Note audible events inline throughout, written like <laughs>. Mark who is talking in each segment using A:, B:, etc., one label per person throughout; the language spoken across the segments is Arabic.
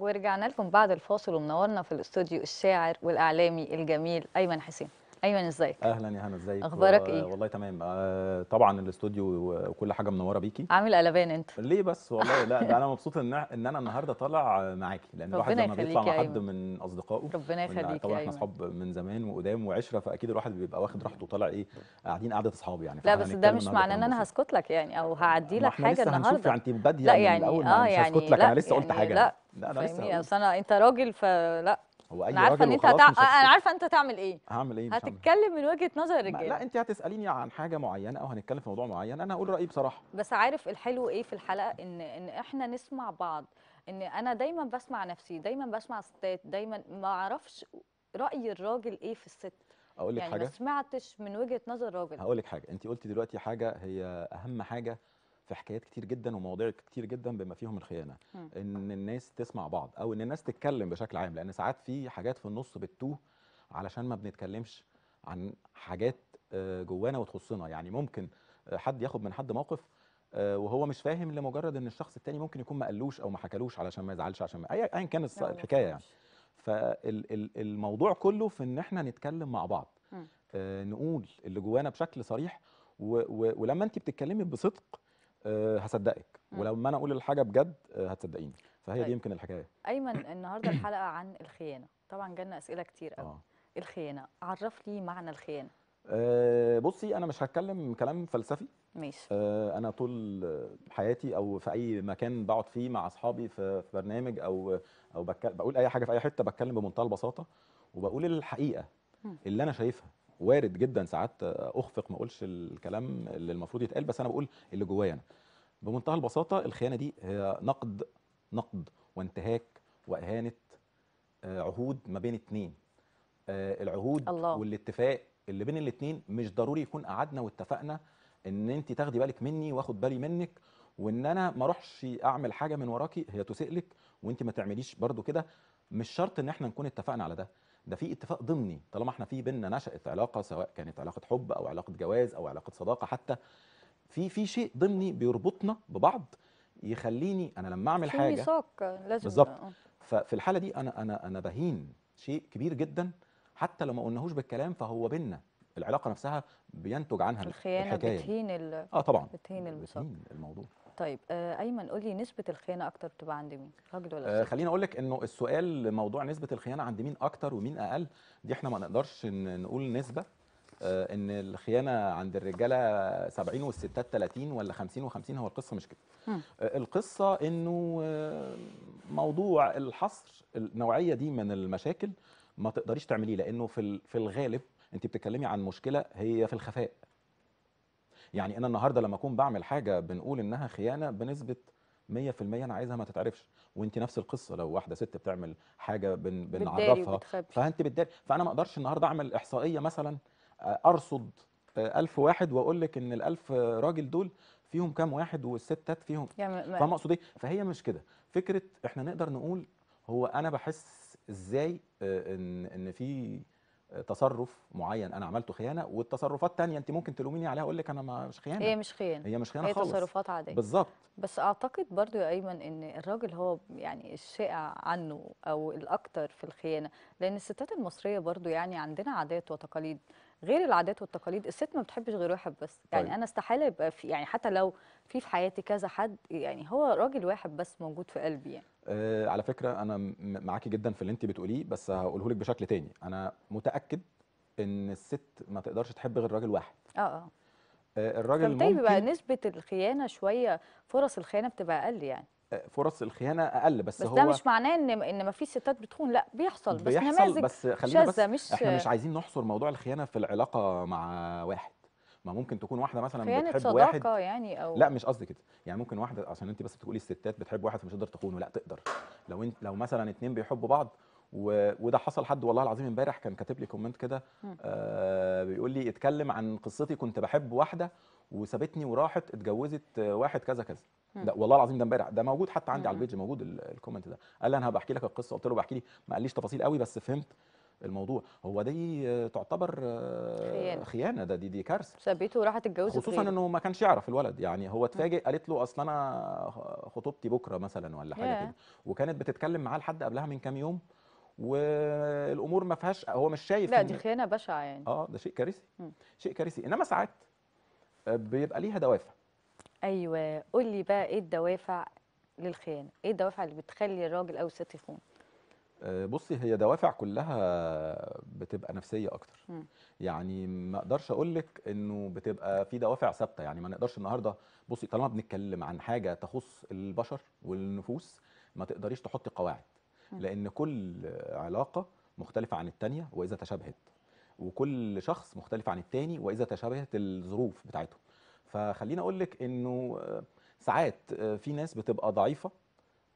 A: ورجعنا لكم بعد الفاصل ومنورنا في الاستوديو الشاعر والاعلامي الجميل ايمن حسين ايمن ازيك اهلا
B: يا هنا ازيك اخبارك ايه والله تمام آه طبعا الاستوديو وكل حاجه منوره بيكي
A: عامل قلبان انت
B: ليه بس والله لا ده <laughs> انا مبسوط ان ان انا النهارده طالع معاكي لان الواحد لما بيطلع مع حد من اصدقائه ربنا يخليك طبعا احنا اصحاب من زمان وقدام وعشره فاكيد الواحد بيبقى واخد راحته وطالع ايه قاعدين قعده اصحاب يعني لا بس ده مش معناه ان
A: انا هسكت لك يعني او هعدي لك حاجه النهارده يعني
B: انت باديه لا يعني, يعني اه يعني مش هسكت يعني لك انا لسه قلت حاجه لا لا انا لسه
A: انا انت راجل فلا
B: هو اي انا عارفه انت هتع... انا
A: عارفه انت هتعمل ايه
B: هعمل ايه هتتكلم
A: من وجهه نظر الرجاله لا
B: انت هتساليني عن حاجه معينه او هنتكلم في موضوع معين انا هقول رايي بصراحه
A: بس عارف الحلو ايه في الحلقه ان ان احنا نسمع بعض ان انا دايما بسمع نفسي دايما بسمع ستات دايما ما اعرفش راي الراجل ايه في الست اقول لك يعني حاجه ما سمعتش من وجهه نظر راجل هقول
B: لك حاجه انت قلتي دلوقتي حاجه هي اهم حاجه في حكايات كتير جدا ومواضيع كتير جدا بما فيهم الخيانه م. ان الناس تسمع بعض او ان الناس تتكلم بشكل عام لان ساعات في حاجات في النص بتتوه علشان ما بنتكلمش عن حاجات آه، جوانا وتخصنا يعني ممكن آه، حد ياخد من حد موقف آه، وهو مش فاهم لمجرد ان الشخص التاني ممكن يكون ما قالوش او ما حكالوش علشان ما يزعلش عشان ايا كان الحكايه يعني فالموضوع كله في ان احنا نتكلم مع بعض نقول اللي جوانا بشكل صريح ولما انت بتتكلمي بصدق آه، هصدقك ولما انا اقول الحاجه بجد آه، هتصدقيني فهي طيب. دي يمكن الحكايه
A: ايمن <coughs> النهارده الحلقه عن الخيانه طبعا جالنا اسئله كتير قوي آه. الخيانه عرف لي معنى الخيانه
B: أه بصي انا مش هتكلم كلام فلسفي ماشي أه انا طول حياتي او في اي مكان بقعد فيه مع اصحابي في برنامج او او بقول اي حاجه في اي حته بتكلم بمنتهى البساطه وبقول الحقيقه اللي انا شايفها وارد جدا ساعات اخفق ما اقولش الكلام اللي المفروض يتقال بس انا بقول اللي جوايا انا بمنتهى البساطه الخيانه دي هي نقد نقد وانتهاك واهانه آه، عهود ما بين اتنين آه، العهود الله. والاتفاق اللي بين الاتنين مش ضروري يكون قعدنا واتفقنا ان انت تاخدي بالك مني واخد بالي منك وان انا ما اروحش اعمل حاجه من وراكي هي تسئلك لك وانت ما تعمليش برضو كده مش شرط ان احنا نكون اتفقنا على ده ده في اتفاق ضمني طالما احنا في بينا نشأت علاقة سواء كانت علاقة حب أو علاقة جواز أو علاقة صداقة حتى في في شيء ضمني بيربطنا ببعض يخليني انا لما اعمل في حاجه ميثاق
A: لازم بالظبط آه.
B: ففي الحاله دي انا انا انا بهين شيء كبير جدا حتى لو ما قلناهوش بالكلام فهو بينا العلاقه نفسها بينتج عنها الخيانه الحكاية. بتهين
A: ال... اه طبعا بتهين, بتهين الموضوع طيب آه، ايمن قول لي نسبه الخيانه اكتر بتبقى عند مين راجل ولا آه، ست آه خليني
B: اقول لك انه السؤال موضوع نسبه الخيانه عند مين اكتر ومين اقل دي احنا ما نقدرش نقول نسبه آه ان الخيانه عند الرجاله 70 والستات 30 ولا 50 و50 هو القصه مش كده آه القصه انه آه، موضوع الحصر النوعيه دي من المشاكل ما تقدريش تعمليه لانه في في الغالب انت بتتكلمي عن مشكله هي في الخفاء يعني انا النهارده لما اكون بعمل حاجه بنقول انها خيانه بنسبه 100% انا عايزها ما تتعرفش وانت نفس القصه لو واحده ست بتعمل حاجه بن بنعرفها فانت بتداري فانا ما اقدرش النهارده اعمل احصائيه مثلا آه، ارصد آه، ألف واحد واقول لك ان الألف راجل دول فيهم كام واحد والستات فيهم يعني فاهم اقصد ايه فهي مش كده فكره احنا نقدر نقول هو انا بحس ازاي آه، ان ان في تصرف معين انا عملته خيانه والتصرفات الثانيه انت ممكن تلوميني عليها اقول لك انا مش خيانه هي مش
A: خيانه هي مش خيانه هي خالص هي تصرفات عاديه بالظبط بس اعتقد برضو يا ايمن ان الراجل هو يعني الشائع عنه او الاكثر في الخيانه لان الستات المصريه برضو يعني عندنا عادات وتقاليد غير العادات والتقاليد الست ما بتحبش غير واحد بس يعني طيب. انا استحاله يبقى في يعني حتى لو في في حياتي كذا حد يعني هو راجل واحد بس موجود في قلبي يعني
B: آه على فكره انا معاكي جدا في اللي انت بتقوليه بس هقوله لك بشكل تاني انا متاكد ان الست ما تقدرش تحب غير راجل واحد اه اه, آه، الراجل ممكن بيبقى
A: نسبه الخيانه شويه فرص الخيانه بتبقى اقل يعني
B: فرص الخيانه اقل بس, بس هو ده مش
A: معناه ان ان ما فيش ستات بتخون لا بيحصل بس بيحصل نماذج بس خلينا بس مش احنا مش عايزين
B: نحصر موضوع الخيانه في العلاقه مع واحد ما ممكن تكون واحده مثلا بتحب صداقة واحد صداقه
A: يعني او لا مش
B: قصدي كده يعني ممكن واحده عشان انت بس بتقولي الستات بتحب واحد فمش تقدر تخونه لا تقدر لو انت لو مثلا اتنين بيحبوا بعض و... وده حصل حد والله العظيم امبارح كان كاتب لي كومنت كده آه بيقول لي اتكلم عن قصتي كنت بحب واحده وسابتني وراحت اتجوزت واحد كذا كذا لا والله العظيم ده امبارح ده موجود حتى عندي مم. على البيج موجود الكومنت ده قال لي انا احكي لك القصه قلت له بحكي لي ما قاليش تفاصيل قوي بس فهمت الموضوع هو دي تعتبر خيانه, خيانة ده دي دي كارثه
A: سابته وراحت اتجوزت خصوصا انه
B: ما كانش يعرف الولد يعني هو اتفاجئ قالت له اصل انا خطوبتي بكره مثلا ولا حاجه كده وكانت بتتكلم معاه لحد قبلها من كام يوم والامور ما فيهاش هو مش شايف لا دي خيانه بشعه يعني اه ده شيء كارثي شيء كارثي انما ساعات بيبقى ليها دوافع
A: ايوه قول لي بقى ايه الدوافع للخيانه ايه الدوافع اللي بتخلي الراجل او الست يخون
B: آه، بصي هي دوافع كلها بتبقى نفسيه اكتر م. يعني ما اقدرش اقول لك انه بتبقى في دوافع ثابته يعني ما نقدرش النهارده بصي طالما بنتكلم عن حاجه تخص البشر والنفوس ما تقدريش تحطي قواعد لان كل علاقه مختلفه عن الثانيه واذا تشابهت وكل شخص مختلف عن التاني واذا تشابهت الظروف بتاعتهم فخلينا اقول لك انه آه، ساعات آه، في ناس بتبقى ضعيفه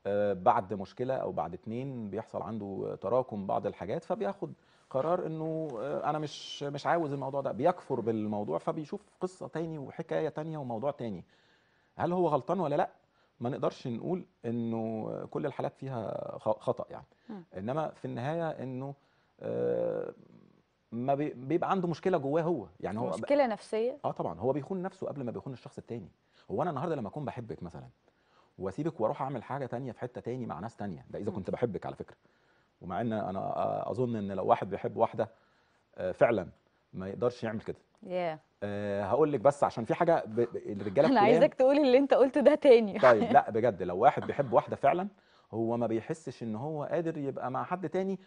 B: آه، بعد مشكله او بعد اتنين بيحصل عنده تراكم بعض الحاجات فبياخد قرار انه انا مش مش عاوز الموضوع ده بيكفر بالموضوع فبيشوف قصه تاني وحكايه تانيه وموضوع تاني هل هو غلطان ولا لا ما نقدرش نقول انه كل الحالات فيها خطا يعني انما في النهايه انه ما بي... بيبقى عنده مشكله جواه هو يعني هو مشكله ب... نفسيه اه طبعا هو بيخون نفسه قبل ما بيخون الشخص التاني هو انا النهارده لما اكون بحبك مثلا واسيبك واروح اعمل حاجه تانية في حته تاني مع ناس تانية ده اذا م. كنت بحبك على فكره ومع ان انا آه، اظن ان لو واحد بيحب واحده آه، فعلا ما يقدرش يعمل كده yeah. أه هقول لك بس عشان في حاجه ب... الرجاله انا عايزك تقول
A: اللي انت قلته ده تاني طيب لا
B: <laughs> بجد لو واحد بيحب واحده فعلا هو ما بيحسش ان هو قادر يبقى مع حد تاني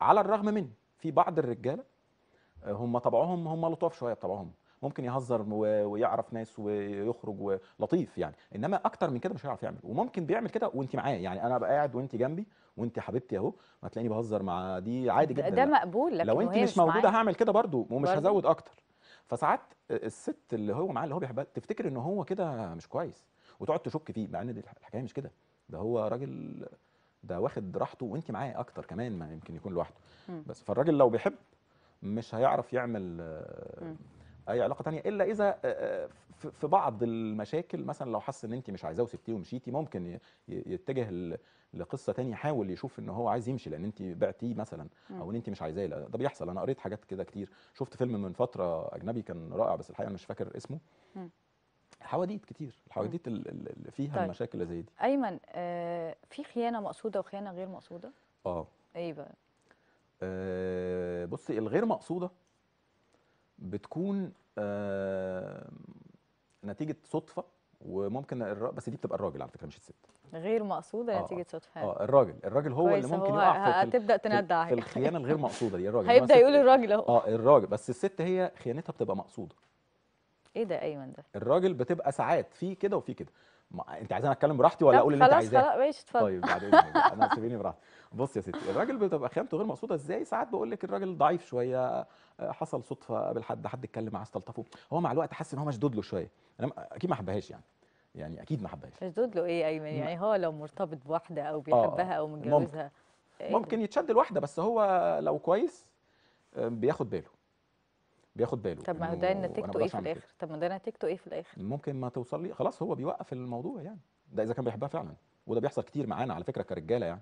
B: على الرغم مني في بعض الرجاله آه، هم طبعهم هم لطاف شويه بطبعهم ممكن يهزر ويعرف ناس ويخرج ولطيف يعني انما اكتر من كده مش هيعرف يعمل وممكن بيعمل كده وانت معاه يعني انا ابقى قاعد وانت جنبي وانت حبيبتي اهو ما تلاقيني بهزر مع دي عادي جدا ده مقبول
A: لكن لو انت مش موجوده
B: هعمل كده برضو ومش برضو. هزود اكتر فساعات الست اللي هو معاه اللي هو بيحبها تفتكر ان هو كده مش كويس وتقعد تشك فيه مع ان الحكايه مش كده ده هو راجل ده واخد راحته وانت معاه اكتر كمان ما يمكن يكون لوحده بس فالراجل لو بيحب مش هيعرف يعمل آه، اي علاقه تانية الا اذا آه، آه، في بعض المشاكل مثلا لو حس ان انت مش عايزاه وسبتيه ومشيتي ممكن يتجه لقصه تانية يحاول يشوف ان هو عايز يمشي لان انت بعتيه مثلا او ان انت مش عايزاه ده بيحصل انا قريت حاجات كده كتير شفت فيلم من فتره اجنبي كان رائع بس الحقيقه مش فاكر اسمه حواديت كتير الحواديت اللي فيها طيب. المشاكل اللي زي دي
A: ايمن آه في خيانه مقصوده وخيانه غير مقصوده اه ايه بقى
B: آه بصي الغير مقصوده بتكون آه نتيجه صدفه وممكن الرا... بس دي بتبقى الراجل على فكره مش الست
A: غير مقصوده آه،, آه. نتيجه صدفه اه
B: الراجل الراجل هو اللي ممكن هو يقع في هتبدا تندع في الخيانه الغير مقصوده دي الراجل <laughs> هيبدا يقول الراجل اهو اه الراجل بس الست هي خيانتها بتبقى مقصوده
A: ايه ده ايمن أيوة، ده
B: الراجل بتبقى ساعات في كده وفي كده ما انت عايزاني اتكلم براحتي ولا اقول اللي انت عايزاه خلاص خلاص
A: ماشي اتفضل طيب بعدين انا
B: سيبيني براحتي بص يا ستي الراجل بتبقى خيانته غير مقصوده ازاي ساعات بقول لك الراجل ضعيف شويه آه، حصل صدفه قابل حد حد اتكلم معاه استلطفه هو مع الوقت حس ان هو مشدود له شويه انا اكيد ما حبهاش يعني يعني اكيد ما حبهاش
A: مشدود له ايه ايمن أيوة، يعني هو لو مرتبط بواحده او آه، بيحبها او متجوزها ممكن, إيه؟ ممكن
B: يتشد لواحده بس هو لو كويس آه، بياخد باله بياخد باله طب ما هو ده نتيجته ايه في الاخر
A: طب ما ده نتيجته ايه في الاخر
B: ممكن ما توصل لي خلاص هو بيوقف الموضوع يعني ده اذا كان بيحبها فعلا وده بيحصل كتير معانا على فكره كرجاله يعني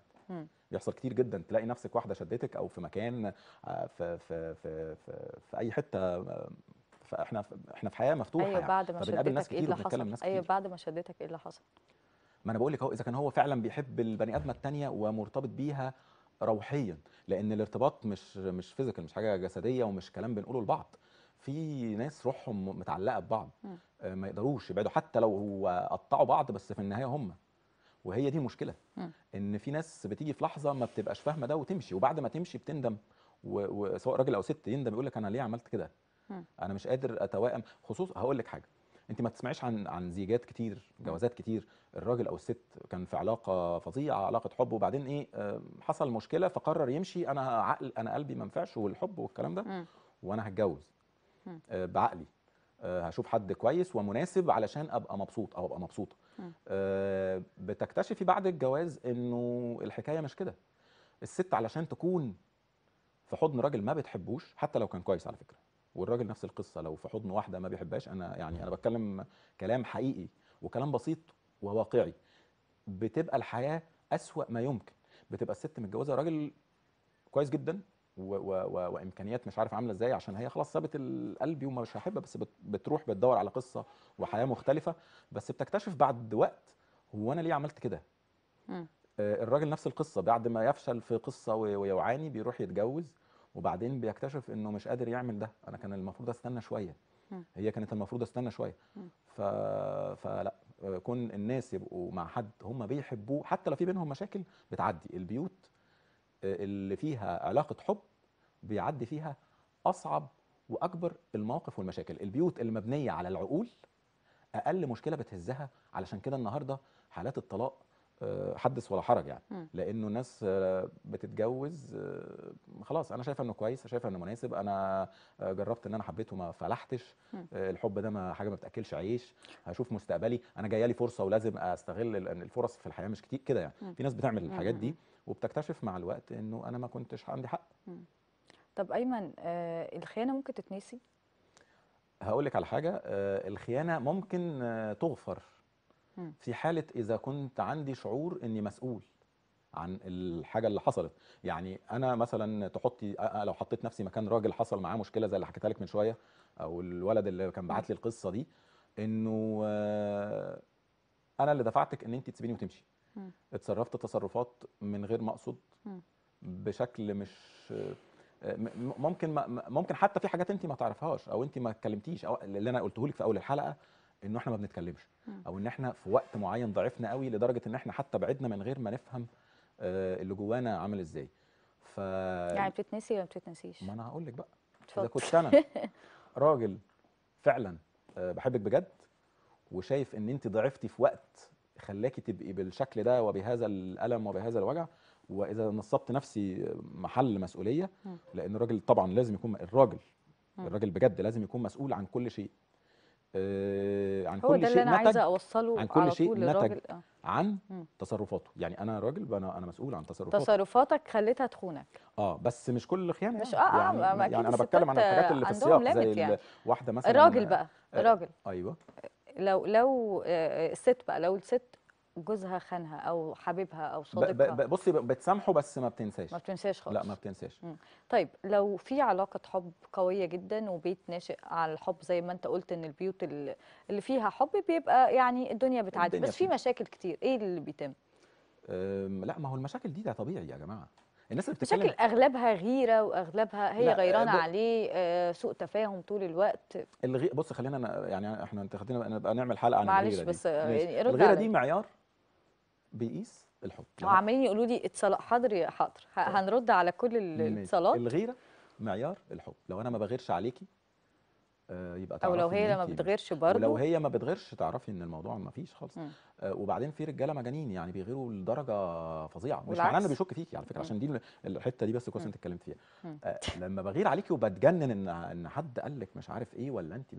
B: بيحصل كتير جدا تلاقي نفسك واحده شدتك او في مكان آه، في في في في, في اي حته آه، فاحنا احنا في حياه مفتوحه أيوة يعني. بعد ما شدتك إيه ناس كتير إيه اللي حصل كتير ايوه
A: بعد ما شدتك ايه اللي حصل؟
B: ما انا بقول لك اهو اذا كان هو فعلا بيحب البني ادمه الثانيه ومرتبط بيها روحيا لان الارتباط مش مش فيزيكال مش حاجه جسديه ومش كلام بنقوله لبعض في ناس روحهم متعلقه ببعض آه، ما يقدروش يبعدوا حتى لو هو قطعوا بعض بس في النهايه هم وهي دي المشكله ان في ناس بتيجي في لحظه ما بتبقاش فاهمه ده وتمشي وبعد ما تمشي بتندم وسواء راجل او ست يندم يقول لك انا ليه عملت كده انا مش قادر اتوائم خصوصا هقول لك حاجه انت ما تسمعيش عن عن زيجات كتير جوازات كتير الراجل او الست كان في علاقه فظيعه علاقه حب وبعدين ايه آه، حصل مشكله فقرر يمشي انا عقل انا قلبي ما ينفعش والحب والكلام ده وانا هتجوز آه، بعقلي آه، هشوف حد كويس ومناسب علشان ابقى مبسوط او ابقى مبسوطه آه، بتكتشفي بعد الجواز انه الحكايه مش كده الست علشان تكون في حضن راجل ما بتحبوش حتى لو كان كويس على فكره والراجل نفس القصه لو في حضن واحده ما بيحبهاش انا يعني انا بتكلم كلام حقيقي وكلام بسيط وواقعي بتبقى الحياه اسوا ما يمكن بتبقى الست متجوزه راجل كويس جدا وامكانيات مش عارف عامله ازاي عشان هي خلاص سابت القلب ومش هحبها بس بتروح بتدور على قصه وحياه مختلفه بس بتكتشف بعد وقت هو انا ليه عملت كده آه، الراجل نفس القصه بعد ما يفشل في قصه ويعاني بيروح يتجوز وبعدين بيكتشف انه مش قادر يعمل ده انا كان المفروض استنى شويه هي كانت المفروض استنى شويه ف... فلا كون الناس يبقوا مع حد هم بيحبوه حتى لو في بينهم مشاكل بتعدي البيوت اللي فيها علاقه حب بيعدي فيها اصعب واكبر المواقف والمشاكل البيوت اللي مبنيه على العقول اقل مشكله بتهزها علشان كده النهارده حالات الطلاق آه، حدث ولا حرج يعني لانه الناس آه، بتتجوز آه، خلاص انا شايفه انه كويس شايفه انه مناسب انا جربت ان انا حبيته ما فلحتش الحب ده ما حاجه ما بتاكلش عيش هشوف مستقبلي انا جايه لي فرصه ولازم استغل الفرص في الحياه مش كتير كده يعني في ناس بتعمل الحاجات دي وبتكتشف مع الوقت انه انا ما كنتش عندي حق
A: طب ايمن آه الخيانه ممكن تتنسي
B: هقول لك على حاجه آه الخيانه ممكن آه تغفر مم. في حاله اذا كنت عندي شعور اني مسؤول عن الحاجه اللي حصلت يعني انا مثلا تحطي لو حطيت نفسي مكان راجل حصل معاه مشكله زي اللي حكيتها لك من شويه او الولد اللي كان بعت لي القصه دي انه آه، انا اللي دفعتك ان انت تسيبيني وتمشي م. اتصرفت تصرفات من غير ما اقصد بشكل مش آه، ممكن ممكن حتى في حاجات انت ما تعرفهاش او انت ما اتكلمتيش او اللي انا قلته لك في اول الحلقه انه احنا ما بنتكلمش او ان احنا في وقت معين ضعفنا قوي لدرجه ان احنا حتى بعدنا من غير ما نفهم آه، اللي جوانا عامل ازاي ف يعني
A: بتتنسي ولا ما بتتنسيش ما انا هقول لك بقى اتفضل كنت انا
B: راجل فعلا آه، بحبك بجد وشايف ان انت ضعفتي في وقت خلاكي تبقي بالشكل ده وبهذا الالم وبهذا الوجع واذا نصبت نفسي محل مسؤوليه لان الراجل طبعا لازم يكون الراجل الراجل بجد لازم يكون مسؤول عن كل شيء آه، عن هو كل ده شيء اللي انا عايزه
A: اوصله عن كل شيء نتج آه.
B: عن تصرفاته يعني انا راجل انا انا مسؤول عن تصرفاته
A: تصرفاتك خليتها تخونك
B: اه بس مش كل خيانه مش يعني. آه،, اه يعني, آه يعني انا بتكلم عن الحاجات اللي في السياق زي يعني. واحده مثلا الراجل بقى الراجل آه ايوه
A: لو لو آه، آه، الست بقى لو الست جوزها خانها او حبيبها او صديقها
B: بصي بتسامحه بس ما بتنساش ما
A: بتنساش خالص لا ما بتنساش طيب لو في علاقه حب قويه جدا وبيت ناشئ على الحب زي ما انت قلت ان البيوت اللي فيها حب بيبقى يعني الدنيا بتعدي بس في مشاكل كتير ايه اللي بيتم
B: لا ما هو المشاكل دي ده طبيعي يا جماعه الناس اللي بتتكلم بشكل
A: اغلبها غيره واغلبها هي غيرانه عليه آه سوء تفاهم طول الوقت
B: الغي... بص خلينا أنا يعني احنا انت خدينا نبقى نعمل حلقه عن معلش الغيره بس دي. آه، يعني الغيره دي معيار بيقيس الحب هو
A: عمالين يقولوا لي اتصال حاضر حاضر طيب. هنرد على كل الاتصالات
B: الغيره معيار الحب لو انا ما بغيرش عليكي آه، يبقى او لو هي ما بتغيرش برضه لو هي ما بتغيرش تعرفي ان الموضوع ما فيش خالص آه، وبعدين في رجاله مجانين يعني بيغيروا لدرجه فظيعه مش معناه انه بيشك فيكي على فكره عشان دي الحته دي بس كويس انت اتكلمت فيها آه، لما بغير عليكي وبتجنن ان ان حد قال لك مش عارف ايه ولا انت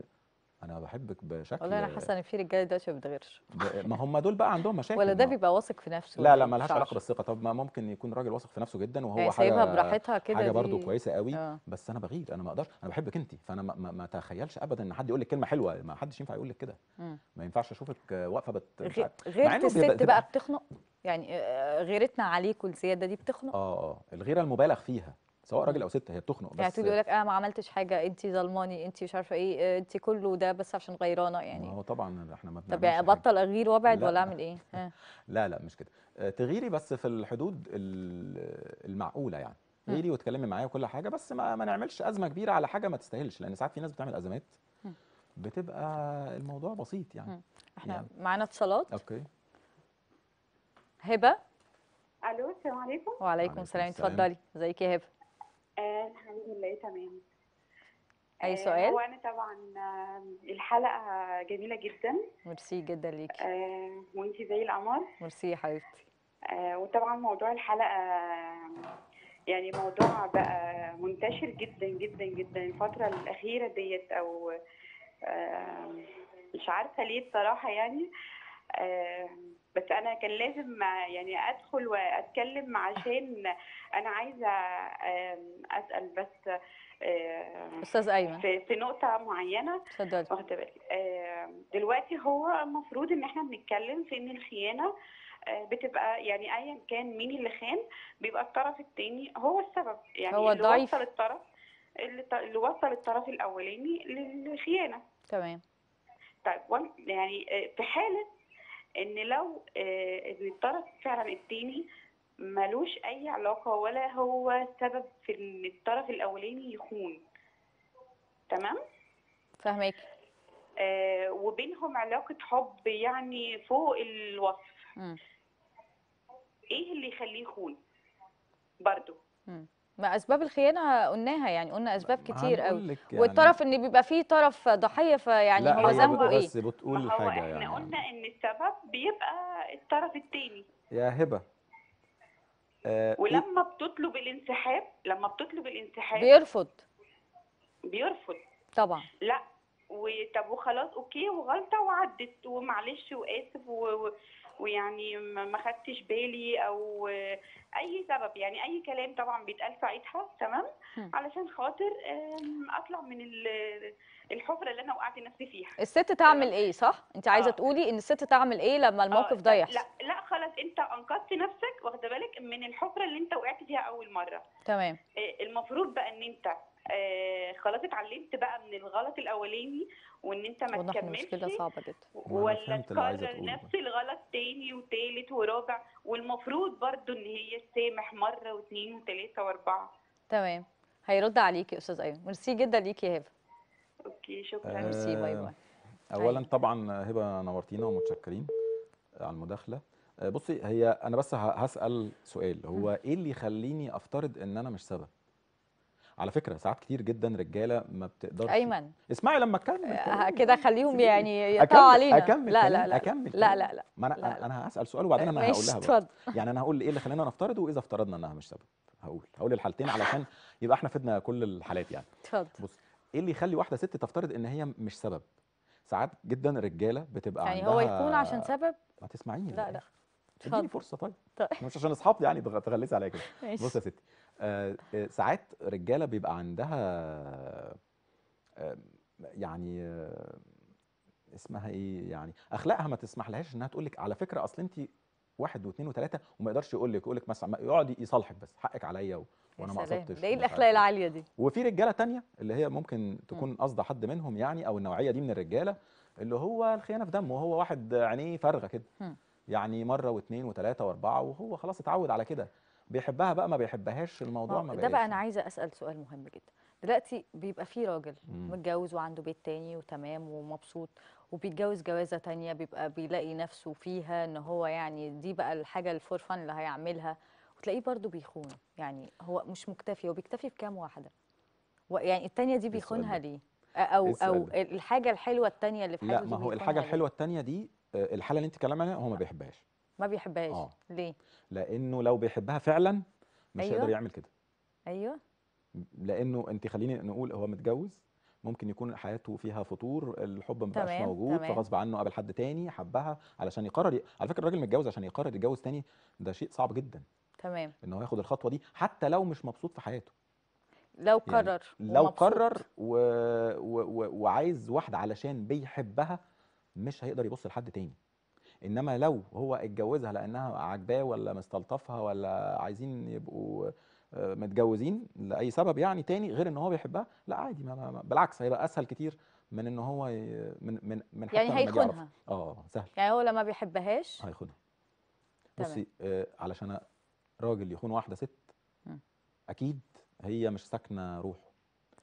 B: انا بحبك بشكل والله انا حاسه
A: ان في رجاله دلوقتي ما بتغيرش
B: ما هم دول بقى
A: عندهم مشاكل ولا ده بيبقى واثق في نفسه لا لا مالهاش علاقه بالثقه
B: طب ما ممكن يكون راجل واثق في نفسه جدا وهو حاجه براحتها كده حاجه برضه كويسه قوي آه. بس انا بغير انا ما اقدرش انا بحبك انت فانا ما, ما اتخيلش ابدا ان حد يقول لك كلمه حلوه ما حدش ينفع يقول لك كده ما ينفعش اشوفك واقفه بت غير, غير الست بقى
A: بتخنق يعني آه، غيرتنا عليكم الزياده دي بتخنق
B: اه اه الغيره المبالغ فيها سواء راجل او ست هي بتخنق يعني بس يعني يقول لك
A: انا ما عملتش حاجه انت ظلماني انت مش عارفه ايه انت كله ده بس عشان غيرانه يعني
B: هو طبعا احنا ما طب يعني
A: ابطل اغير وابعد ولا اعمل ايه؟ <laughs>
B: لا لا مش كده آه، تغيري بس في الحدود المعقوله يعني غيري واتكلمي معايا وكل حاجه بس ما, ما نعملش ازمه كبيره على حاجه ما تستاهلش لان ساعات في ناس بتعمل ازمات بتبقى الموضوع بسيط يعني
A: احنا يعني. معانا اتصالات اوكي هبه
C: الو السلام عليكم
A: وعليكم السلام اتفضلي ازيك يا هبه
C: الحمد لله تمام
A: اي آه، سؤال؟ وانا
C: طبعا الحلقه جميله جدا
A: ميرسي جدا ليكي
C: آه، وانت زي القمر
A: ميرسي يا حبيبتي
C: آه، وطبعا موضوع الحلقه يعني موضوع بقى منتشر جدا جدا جدا الفتره الاخيره ديت او مش عارفه ليه بصراحه يعني بس انا كان لازم يعني ادخل واتكلم عشان انا عايزه اسال بس استاذ ايمن في, في نقطه معينه اتفضلي بالك دلوقتي هو المفروض ان احنا بنتكلم في ان الخيانه آه، بتبقى يعني ايا كان مين اللي خان بيبقى الطرف الثاني هو السبب يعني هو اللي وصل الطرف اللي وصل الطرف الاولاني للخيانه تمام طيب يعني آه، في حاله ان لو آه، ان الطرف فعلا التاني ملوش اي علاقه ولا هو سبب في ان الطرف الاولاني يخون تمام فاهمك آه، وبينهم علاقه حب يعني فوق الوصف م. ايه اللي يخليه يخون برضو
A: م. ما اسباب الخيانه قلناها يعني قلنا اسباب كتير قوي يعني والطرف ان بيبقى فيه طرف ضحيه فيعني هو ذنبه ايه بس بتقول حاجه احنا يعني
C: احنا قلنا ان السبب بيبقى الطرف التاني
B: يا هبه آه، ولما
C: بتطلب الانسحاب لما بتطلب الانسحاب بيرفض بيرفض طبعا لا وطب وخلاص اوكي وغلطه وعدت ومعلش واسف و... ويعني ما خدتش بالي او اي سبب يعني اي كلام طبعا بيتقال ساعتها تمام علشان خاطر اطلع من الحفره اللي انا وقعت نفسي فيها
A: الست تعمل ايه صح انت عايزه آه. تقولي ان الست تعمل ايه لما الموقف آه، ده يحصل
C: لا لا خلاص انت انقذت نفسك واخده بالك من الحفره اللي انت وقعت فيها اول مره تمام آه، المفروض بقى ان انت آه خلاص اتعلمت بقى من الغلط الاولاني وان انت ما تكملش مشكله صعبه جدا ولا تكرر نفس الغلط تاني وتالت ورابع والمفروض برضو ان هي تسامح مره واثنين وثلاثه واربعه
A: تمام هيرد عليكي يا استاذ ايمن ميرسي جدا ليكي يا هبه اوكي شكرا ميرسي آه، باي باي
B: آه، اولا طيب. طبعا هبه نورتينا ومتشكرين آه، على المداخله بصي هي انا بس هسال سؤال هو ايه اللي يخليني افترض ان انا مش سبب على فكره ساعات كتير جدا رجاله ما بتقدرش ايمن اسمعي لما اتكلم آه،
A: كده خليهم يعني يطلعوا علينا أكمل لا لا لا أكمل لا لا لا
B: ما انا لا انا هسال سؤال وبعدين انا هقول لها يعني انا هقول ايه اللي خلينا نفترض واذا افترضنا انها مش سبب هقول هقول الحالتين علشان يبقى احنا فدنا كل الحالات يعني اتفضل بص ايه اللي يخلي واحده ست تفترض ان هي مش سبب ساعات جدا رجاله بتبقى يعني عندها هو يكون عشان سبب ما تسمعيني لا لا اديني فرصه طيب, طيب. مش عشان اصحاب يعني تغلسي عليا كده بص يا ستي آه، آه، ساعات رجاله بيبقى عندها آه، يعني اسمها ايه يعني اخلاقها ما تسمح لهاش انها تقول لك على فكره اصل انت واحد واثنين وثلاثه وما يقدرش يقول لك يقول لك مثلا يقعد يصالحك بس حقك عليا وانا ما قصدتش ده ايه الاخلاق إيه. العاليه دي وفي رجاله تانية اللي هي ممكن تكون قصده حد منهم يعني او النوعيه دي من الرجاله اللي هو الخيانه في دمه وهو واحد عينيه فارغه كده يعني مره واثنين وثلاثه واربعه وهو خلاص اتعود على كده بيحبها بقى ما بيحبهاش الموضوع آه، ما ده بقى انا
A: عايزه اسال سؤال مهم جدا دلوقتي بيبقى في راجل مم. متجوز وعنده بيت تاني وتمام ومبسوط وبيتجوز جوازه تانية بيبقى بيلاقي نفسه فيها ان هو يعني دي بقى الحاجه الفور فان اللي هيعملها وتلاقيه برده بيخون يعني هو مش مكتفي هو بيكتفي بكام واحده يعني التانية دي إيه بيخونها ليه إيه او او الحاجه الحلوه التانية اللي في حياته لا ما هو الحاجه الحلوه
B: التانية دي آه، الحاله اللي انت كلامها عنها هو ما بيحبهاش
A: ما بيحبهاش اه ليه؟
B: لانه لو بيحبها فعلا مش أيوة. هيقدر يعمل كده ايوه لانه انت خليني نقول هو متجوز ممكن يكون حياته فيها فتور الحب ما بقاش موجود تمام. فغصب عنه قابل حد تاني حبها علشان يقرر ي... على فكره الراجل متجوز عشان يقرر يتجوز تاني ده شيء صعب جدا تمام ان هو ياخد الخطوه دي حتى لو مش مبسوط في حياته
A: لو يعني قرر يعني لو ومبسوط. قرر
B: و... و... و... وعايز واحده علشان بيحبها مش هيقدر يبص لحد تاني انما لو هو اتجوزها لانها عاجباه ولا مستلطفها ولا عايزين يبقوا آه، متجوزين لاي سبب يعني تاني غير ان هو بيحبها لا عادي ما, ما, ما بالعكس هيبقى اسهل كتير من ان هو من من من حتى يعني هيخونها اه سهل
A: يعني هو لما بيحبهاش
B: هيخونها بصي آه علشان راجل يخون واحده ست اكيد هي مش ساكنه روحه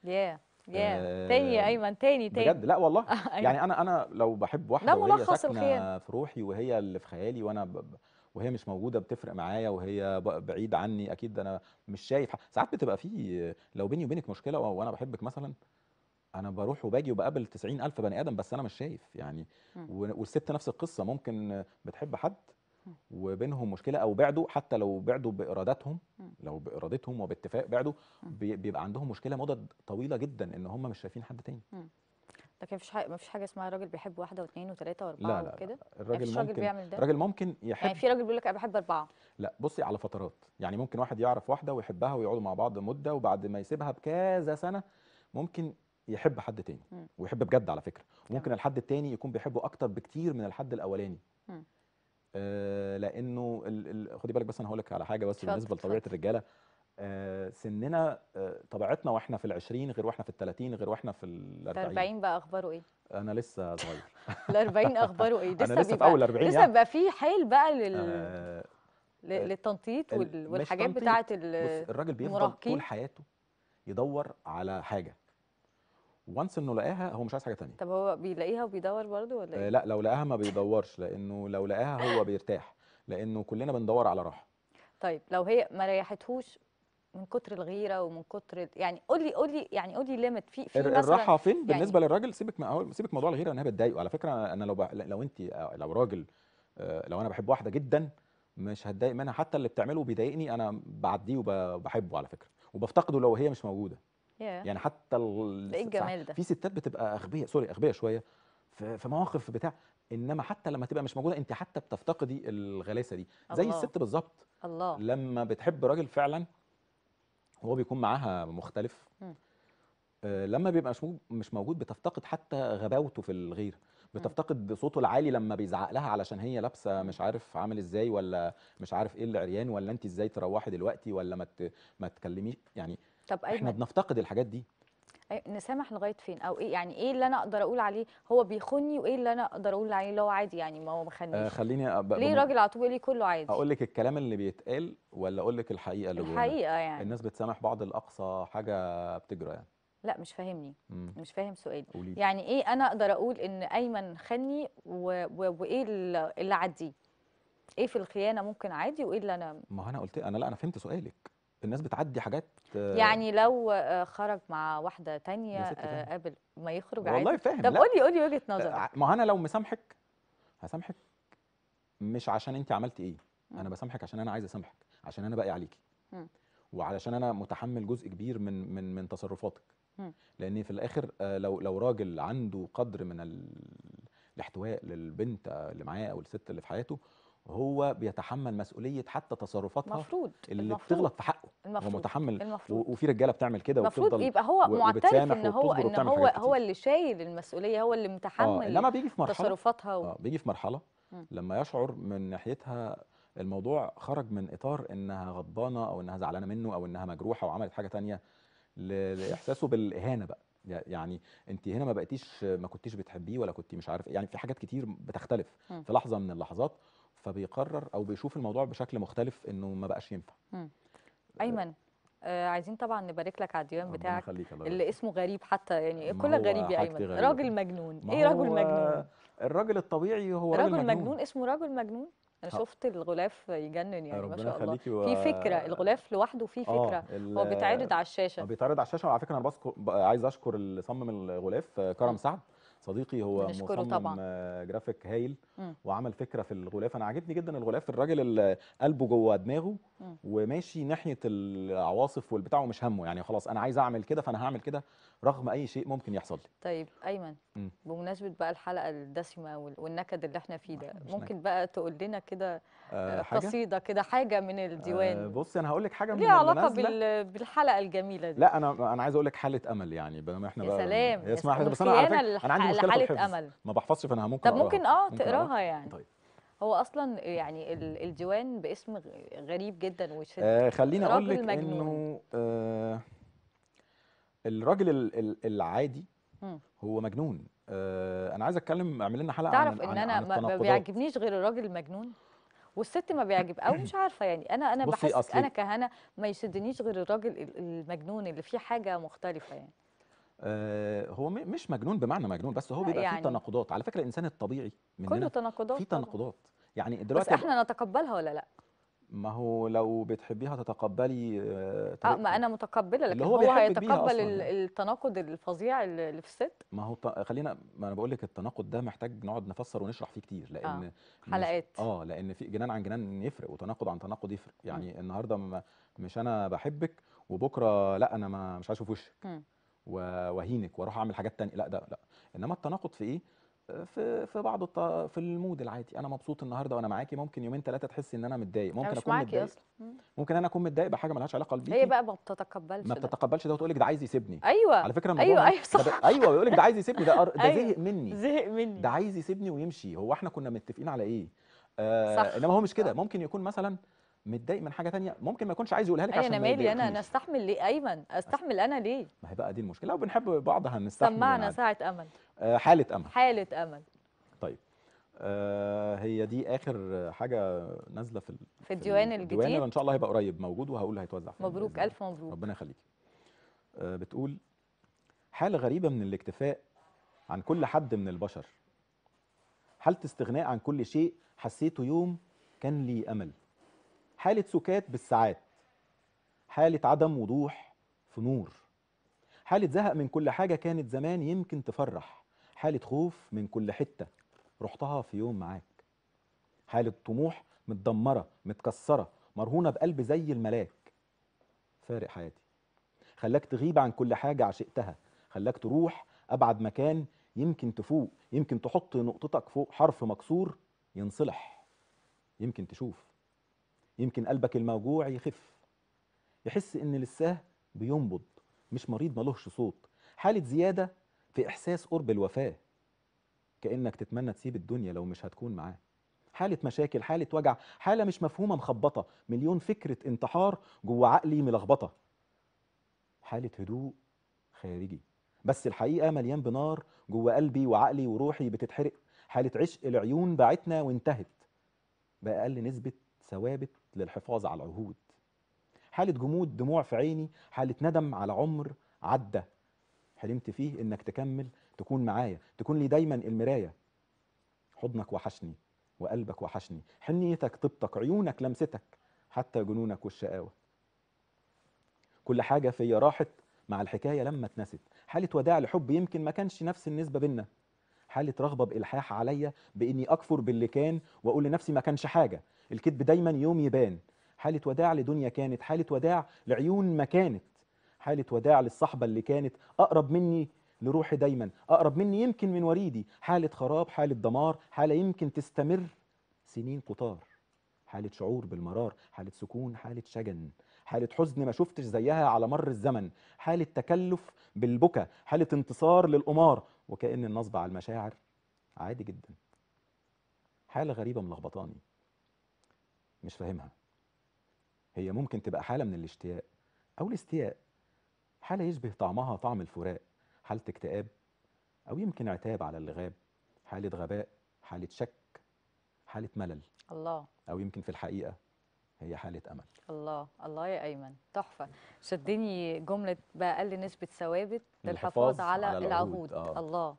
A: yeah. تاني يا آه، ايمن تاني تاني بجد
B: لا والله <laughs> أيوة. يعني انا انا لو بحب واحده وهي ساكنه في روحي وهي اللي في خيالي وانا وهي مش موجوده بتفرق معايا وهي بعيد عني اكيد انا مش شايف ساعات بتبقى في لو بيني وبينك مشكله وانا بحبك مثلا انا بروح وباجي وبقابل 90000 الف بني ادم بس انا مش شايف يعني والست نفس القصه ممكن بتحب حد وبينهم مشكله او بعدوا حتى لو بعدوا بارادتهم لو بارادتهم وباتفاق بعدوا بيبقى عندهم مشكله مدد طويله جدا ان هم مش شايفين حد تاني
A: لكن مفيش حاجه مفيش حاجه اسمها راجل بيحب واحده واثنين وثلاثه واربعه وكده لا لا الراجل يعني ممكن بيعمل ده الراجل
B: ممكن يحب يعني
A: في راجل بيقول لك انا بحب اربعه
B: لا بصي على فترات يعني ممكن واحد يعرف واحده ويحبها ويقعدوا مع بعض مده وبعد ما يسيبها بكذا سنه ممكن يحب حد تاني ويحب بجد على فكره ممكن الحد التاني يكون بيحبه اكتر بكتير من الحد الاولاني آه، لانه خدي بالك بس انا هقول لك على حاجه بس بالنسبه لطبيعه الرجاله آه، سننا آه، طبيعتنا واحنا في ال20 غير واحنا في ال30 غير واحنا في ال40 ال40
A: بقى اخباره ايه
B: انا لسه صغير
A: <laughs> ال40 اخباره ايه لسه <laughs> انا لسه في اول 40 لسه يعني. بقى في حيل بقى لل للتنطيط والحاجات بتاعت بتاعه الراجل بيفضل طول
B: حياته يدور على حاجه وانس انه لقاها هو مش عايز حاجه ثانيه
A: طب هو بيلاقيها وبيدور برضه ولا آه، ايه؟ لا
B: لو لقاها ما بيدورش لانه لو لقاها هو بيرتاح لانه كلنا بندور على راحه
A: طيب لو هي ما ريحتهوش من كتر الغيره ومن كتر يعني قول لي قول لي يعني قول لي ليميت في في الراحه فين يعني بالنسبه
B: للراجل سيبك من سيبك موضوع الغيره ان هي بتضايقه على فكره انا لو لو انت لو راجل آه، لو انا بحب واحده جدا مش هتضايق منها حتى اللي بتعمله بيضايقني انا بعديه وبحبه على فكره وبفتقده لو هي مش موجوده يعني حتى ال... ايه الجمال ده في ستات بتبقى اغبيه سوري اغبيه شويه في, في مواقف بتاع انما حتى لما تبقى مش موجوده انت حتى بتفتقدي الغلاسه دي زي الست بالظبط الله لما بتحب راجل فعلا هو بيكون معاها مختلف م. آه لما بيبقى مش موجود, مش موجود بتفتقد حتى غباوته في الغير بتفتقد صوته العالي لما بيزعق لها علشان هي لابسه مش عارف عامل ازاي ولا مش عارف ايه اللي عريان ولا انت ازاي تروحي دلوقتي ولا ما ما تكلميش يعني طب أيمن. احنا بنفتقد الحاجات دي
A: نسامح لغايه فين او ايه يعني ايه اللي انا اقدر اقول عليه هو بيخني وايه اللي انا اقدر اقول عليه اللي هو عادي يعني ما هو ما خنيش آه
B: خليني أب... ليه راجل
A: على طول ليه كله عادي اقول
B: لك الكلام اللي بيتقال ولا اقول لك الحقيقه اللي جوانا الحقيقه يعني الناس بتسامح بعض الاقصى حاجه بتجرى يعني
A: لا مش فاهمني مم. مش فاهم سؤالي قولي. يعني ايه انا اقدر اقول ان ايمن خني و... و... وايه اللي عديه ايه في الخيانه ممكن عادي وايه اللي انا
B: ما انا قلت انا لا انا فهمت سؤالك الناس بتعدي حاجات يعني
A: لو آه، خرج مع واحده تانية آه، قابل ما يخرج عادي والله فاهم طب قولي قولي وجهه نظرك
B: آه، ما انا لو مسامحك هسامحك مش عشان انت عملتي ايه انا بسامحك عشان انا عايز اسامحك عشان انا باقي عليكي وعلشان انا متحمل جزء كبير من من من تصرفاتك لان في الاخر لو لو راجل عنده قدر من ال... الاحتواء للبنت اللي معاه او الست اللي في حياته هو بيتحمل مسؤوليه حتى تصرفاتها المفروض اللي المفروض. بتغلط في حقه
A: المفروض هو متحمل المفروض.
B: وفي رجاله بتعمل كده المفروض يبقى هو معترف ان هو ان هو هو
A: اللي شايل المسؤوليه هو اللي آه، متحمل آه لما بيجي في مرحله تصرفاتها و... آه
B: بيجي في مرحله م. لما يشعر من ناحيتها الموضوع خرج من اطار انها غضبانه او انها زعلانه منه او انها مجروحه وعملت حاجه تانية لاحساسه بالاهانه بقى يعني انت هنا ما بقيتيش ما كنتيش بتحبيه ولا كنتي مش عارف إيه، يعني في حاجات كتير بتختلف م. في لحظه من اللحظات فبيقرر او بيشوف الموضوع بشكل مختلف انه ما بقاش ينفع
A: م. ايمن آه عايزين طبعا نبارك لك على الديوان بتاعك اللي اسمه غريب حتى يعني كله غريب يا ايمن راجل مجنون ايه راجل مجنون
B: الراجل الطبيعي هو راجل مجنون. مجنون
A: اسمه راجل مجنون انا شفت الغلاف يجنن يعني ما شاء الله و... في فكره الغلاف لوحده في آه، فكره آه ال... هو بيتعرض على الشاشه بيتعرض على
B: الشاشه وعلى فكره انا بسكو... عايز اشكر اللي صمم الغلاف آه، كرم سعد صديقي هو مصمم طبعا. جرافيك هايل وعمل فكره في الغلاف انا عجبني جدا الغلاف الراجل اللي قلبه جوه دماغه م. وماشي ناحيه العواصف والبتاع ومش همه يعني خلاص انا عايز اعمل كده فانا هعمل كده رغم اي شيء ممكن يحصل لي
A: طيب ايمن مم. بمناسبه بقى الحلقه الدسمه والنكد اللي احنا فيه ده ممكن نكد. بقى تقول لنا كده آه قصيده كده حاجه من الديوان آه
B: بصي انا هقول لك حاجه من ليها علاقه بال...
A: بالحلقه الجميله دي لا
B: انا انا عايز اقول لك حاله امل يعني بما احنا يا سلام يا سلام بس انا عارف انا عندي مشكله في الحفظ أمل. ما بحفظش فانا ممكن طب آه، ممكن اه تقراها
A: يعني طيب هو اصلا يعني الديوان باسم غريب جدا وشد آه خليني اقول لك انه
B: آه الراجل العادي هو مجنون آه، انا عايز اتكلم اعمل لنا حلقه تعرف عن ان انا عن ما بيعجبنيش
A: غير الراجل المجنون والست ما بيعجب او مش عارفه يعني انا انا بحس انا كهنا ما يشدنيش غير الراجل المجنون اللي فيه حاجه مختلفه يعني
B: آه، هو مش مجنون بمعنى مجنون بس هو بيبقى يعني فيه تناقضات على فكره الانسان الطبيعي مننا كله تناقضات فيه تناقضات يعني دلوقتي بس احنا
A: نتقبلها ولا لا
B: ما هو لو بتحبيها تتقبلي اه, آه،
A: ما انا متقبله لكن هو, هو هيتقبل التناقض الفظيع اللي في الست
B: ما هو خلينا ما انا بقول لك التناقض ده محتاج نقعد نفسر ونشرح فيه كتير لان آه. حلقات اه لان في جنان عن جنان يفرق وتناقض عن تناقض يفرق يعني م. النهارده مش انا بحبك وبكره لا انا ما مش عايز اشوف وشك واهينك واروح اعمل حاجات تانية لا ده لا انما التناقض في ايه في في بعض الط... في المود العادي انا مبسوط النهارده وانا معاكي ممكن يومين ثلاثه تحسي ان انا متضايق ممكن اكون متضايق اصلا ممكن انا اكون متضايق بحاجه ملهاش علاقه بيكي هي بقى
A: ما بتتقبلش ما
B: بتتقبلش ده وتقول لك ده عايز يسيبني ايوه على فكره ايوه ايوه صح ايوه بيقول لك ده عايز يسيبني ده ده أيوة. زهق مني زهق مني ده عايز يسيبني ويمشي هو احنا كنا متفقين على ايه آه صح انما هو مش كده آه. ممكن يكون مثلا متضايق من حاجه ثانيه ممكن ما يكونش عايز يقولها لك أيوة، عشان انا مالي انا انا
A: استحمل ليه ايمن استحمل انا ليه
B: ما هي بقى دي المشكله لو بنحب بعض هنستحمل سمعنا ساعه امل آه، حاله امل
A: حاله امل
B: طيب آه، هي دي اخر حاجه نازله في في الديوان الجديد الديوان ان شاء الله هيبقى قريب موجود وهقول هيتوزع
A: فين مبروك الف مبروك ربنا
B: يخليك آه، بتقول حاله غريبه من الاكتفاء عن كل حد من البشر حاله استغناء عن كل شيء حسيته يوم كان لي امل حاله سكات بالساعات حاله عدم وضوح في نور حاله زهق من كل حاجه كانت زمان يمكن تفرح حالة خوف من كل حتة رحتها في يوم معاك حالة طموح متدمرة متكسرة مرهونة بقلب زي الملاك فارق حياتي خلاك تغيب عن كل حاجة عشقتها خلاك تروح أبعد مكان يمكن تفوق يمكن تحط نقطتك فوق حرف مكسور ينصلح يمكن تشوف يمكن قلبك الموجوع يخف يحس إن لساه بينبض مش مريض ملهش صوت حالة زيادة في إحساس قرب الوفاة كأنك تتمنى تسيب الدنيا لو مش هتكون معاه حالة مشاكل حالة وجع حالة مش مفهومة مخبطة مليون فكرة انتحار جوه عقلي ملخبطة حالة هدوء خارجي بس الحقيقة مليان بنار جوه قلبي وعقلي وروحي بتتحرق حالة عشق العيون باعتنا وانتهت بأقل نسبة ثوابت للحفاظ على العهود حالة جمود دموع في عيني حالة ندم على عمر عدى حلمت فيه انك تكمل تكون معايا تكون لي دايما المرايه حضنك وحشني وقلبك وحشني حنيتك طبتك عيونك لمستك حتى جنونك والشقاوه كل حاجه فيا راحت مع الحكايه لما اتنست حاله وداع لحب يمكن ما كانش نفس النسبه بينا حاله رغبه بالحاح عليا باني اكفر باللي كان واقول لنفسي ما كانش حاجه الكذب دايما يوم يبان حاله وداع لدنيا كانت حاله وداع لعيون ما كانت حالة وداع للصحبة اللي كانت أقرب مني لروحي دايما أقرب مني يمكن من وريدي حالة خراب حالة دمار حالة يمكن تستمر سنين قطار حالة شعور بالمرار حالة سكون حالة شجن حالة حزن ما شفتش زيها على مر الزمن حالة تكلف بالبكا حالة انتصار للقمار وكأن النصب على المشاعر عادي جدا حالة غريبة ملخبطاني مش فاهمها هي ممكن تبقى حالة من الاشتياق أو الاستياء حالة يشبه طعمها طعم الفراق حالة اكتئاب أو يمكن عتاب على اللي غاب حالة غباء حالة شك حالة ملل الله أو يمكن في الحقيقة هي حالة أمل
A: الله الله يا أيمن تحفة شدني جملة بقى أقل نسبة ثوابت للحفاظ على, على العهود, العهود. آه. الله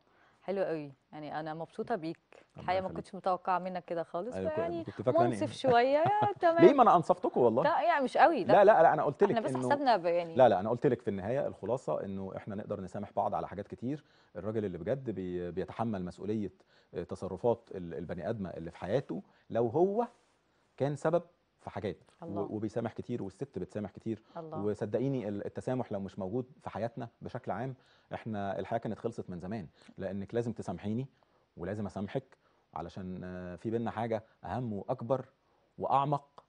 A: حلو قوي يعني انا مبسوطه بيك الحقيقه ما كنتش متوقعه منك كده خالص يعني منصف شويه <laughs> آه، تمام ليه ما
B: انا انصفتكم والله لا
A: يعني مش قوي لا لا لا, لا انا قلت لك احنا بس حسبنا يعني لا
B: لا انا قلت لك في النهايه الخلاصه انه احنا نقدر نسامح بعض على حاجات كتير الراجل اللي بجد بي بيتحمل مسؤوليه آه، تصرفات البني ادمه اللي في حياته لو هو كان سبب في حاجات الله. وبيسامح كتير والست بتسامح كتير الله. وصدقيني التسامح لو مش موجود في حياتنا بشكل عام احنا الحياه كانت خلصت من زمان لانك لازم تسامحيني ولازم اسامحك علشان في بينا حاجه اهم واكبر واعمق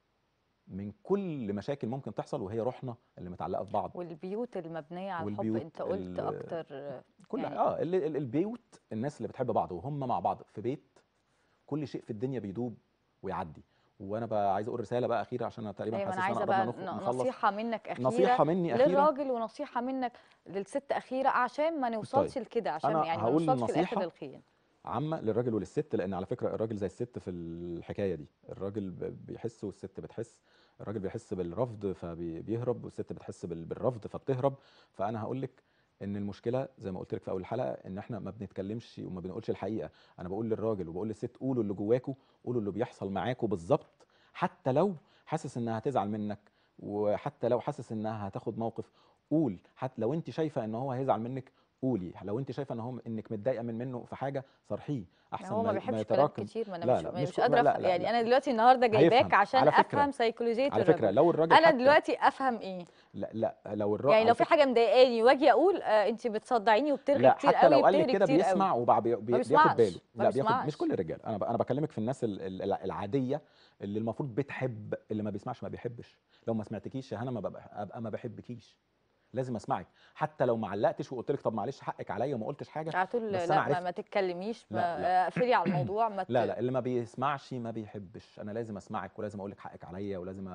B: من كل مشاكل ممكن تحصل وهي روحنا اللي متعلقه في بعض
A: والبيوت المبنيه على الحب انت قلت اكتر كل يعني اه
B: البيوت الناس اللي بتحب بعض وهم مع بعض في بيت كل شيء في الدنيا بيدوب ويعدي وانا بقى عايز اقول رساله بقى اخيره عشان تقريبا أيوة حاسس انا عايزه بقى نصيحه
A: منك اخيره نصيحه مني اخيره للراجل ونصيحه منك للست اخيره عشان ما نوصلش طيب. لكده عشان يعني ما نوصلش لاخر الاخر
B: عامه للراجل وللست لان على فكره الراجل زي الست في الحكايه دي الراجل بيحس والست بتحس الراجل بيحس بالرفض فبيهرب والست بتحس بالرفض فبتهرب فانا هقول لك ان المشكله زي ما قلت لك في اول الحلقه ان احنا ما بنتكلمش وما بنقولش الحقيقه انا بقول للراجل وبقول للست قولوا اللي جواكوا قولوا اللي بيحصل معاكوا بالظبط حتى لو حاسس انها هتزعل منك وحتى لو حاسس انها هتاخد موقف قول حتى لو انت شايفه ان هو هيزعل منك قولي لو انت شايفه ان هو انك متضايقه من منه في حاجه صرحيه احسن هو ما, ما يتراكم كتير ما انا لا مش, لا مش قادره لا لا يعني
A: انا دلوقتي النهارده جايباك عشان افهم سيكولوجيه الراجل على فكره لو الراجل انا دلوقتي افهم ايه
B: لا لا لو الراجل يعني لو في حاجه
A: مضايقاني واجي اقول آه انت بتصدعيني وبترغي كتير قوي حتى لو قال لي كده بيسمع
B: وبياخد باله لا بياخد مش كل الرجال انا انا بكلمك في الناس العاديه اللي المفروض بتحب اللي ما بيسمعش ما بيحبش لو ما سمعتكيش يا هنا ما ابقى ما بحبكيش لازم اسمعك حتى لو ما علقتش وقلت لك طب معلش حقك عليا وما قلتش حاجه
A: على طول لا ما, ما تتكلميش اقفلي على الموضوع ما <clears throat> لا لا
B: اللي ما بيسمعش ما بيحبش انا لازم اسمعك ولازم اقول لك حقك عليا ولازم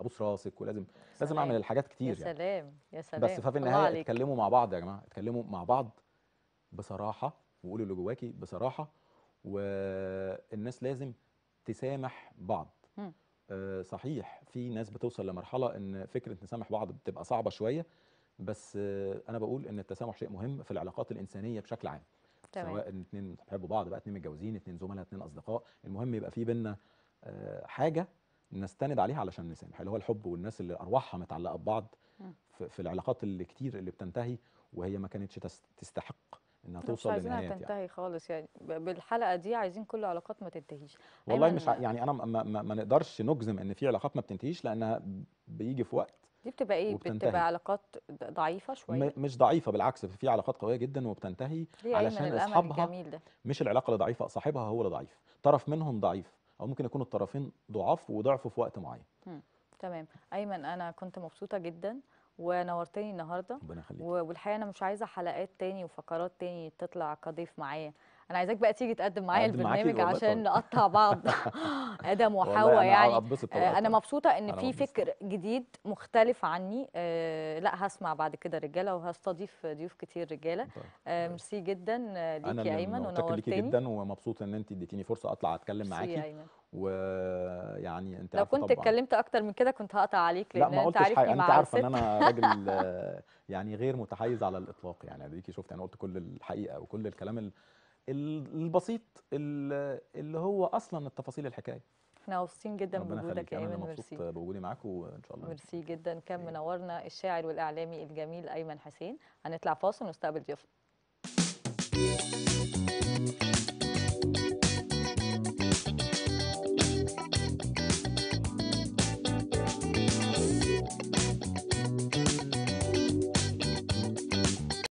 B: ابوس راسك ولازم سلام. لازم اعمل الحاجات كتير يا يعني. سلام يا سلام بس ففي النهايه اتكلموا مع بعض يا جماعه اتكلموا مع بعض بصراحه وقولوا اللي جواكي بصراحه والناس لازم تسامح بعض آه، صحيح في ناس بتوصل لمرحله ان فكره نسامح بعض بتبقى صعبه شويه بس انا بقول ان التسامح شيء مهم في العلاقات الانسانيه بشكل عام تمام. سواء اتنين بيحبوا بعض بقى اتنين متجوزين اتنين زملاء اتنين اصدقاء المهم يبقى في بينا آه، حاجه نستند عليها علشان نسامح اللي هو الحب والناس اللي ارواحها متعلقه ببعض في العلاقات اللي كتير اللي بتنتهي وهي ما كانتش تستحق انها توصل لنهايه مش عايزينها يعني. تنتهي
A: يعني. خالص يعني بالحلقه دي عايزين كل علاقات ما تنتهيش والله مش
B: يعني انا ما, ما, ما نقدرش نجزم ان في علاقات ما بتنتهيش لانها بيجي في وقت
A: دي بتبقى ايه وبتنتهي. بتبقى علاقات ضعيفه شويه
B: مش ضعيفه بالعكس في علاقات قويه جدا وبتنتهي علشان اصحابها الجميل ده؟ مش العلاقه اللي ضعيفه صاحبها هو اللي ضعيف طرف منهم ضعيف او ممكن يكون الطرفين ضعاف وضعفوا في وقت معين
A: تمام ايمن انا كنت مبسوطه جدا ونورتني النهارده ربنا يخليك والحقيقه انا مش عايزه حلقات تاني وفقرات تاني تطلع كضيف معايا انا عايزاك بقى تيجي تقدم معايا البرنامج عشان نقطع بعض <laughs> ادم وحواء يعني آه، أنا, مبسوطه ان في فكر جديد مختلف عني آه، لا هسمع بعد كده رجاله وهستضيف ضيوف كتير رجاله طيب، آه، ميرسي جدا ليك يا ايمن ونورتني ليكي جدا
B: ومبسوط ان انت اديتيني فرصه اطلع اتكلم معاكي ويعني انت لو كنت اتكلمت
A: اكتر من كده كنت هقطع عليك لان لا ما انت عارفني انت عارفه ان انا راجل
B: <laughs> يعني غير متحيز على الاطلاق يعني اديكي شفت انا قلت كل الحقيقه وكل الكلام البسيط اللي هو اصلا التفاصيل الحكايه
A: احنا مبسوطين جدا بوجودك يا ايمن ميرسي مبسوط
B: بوجودي معاكم وان شاء الله
A: ميرسي جدا كان منورنا الشاعر والاعلامي الجميل ايمن حسين هنطلع فاصل ونستقبل ضيوفنا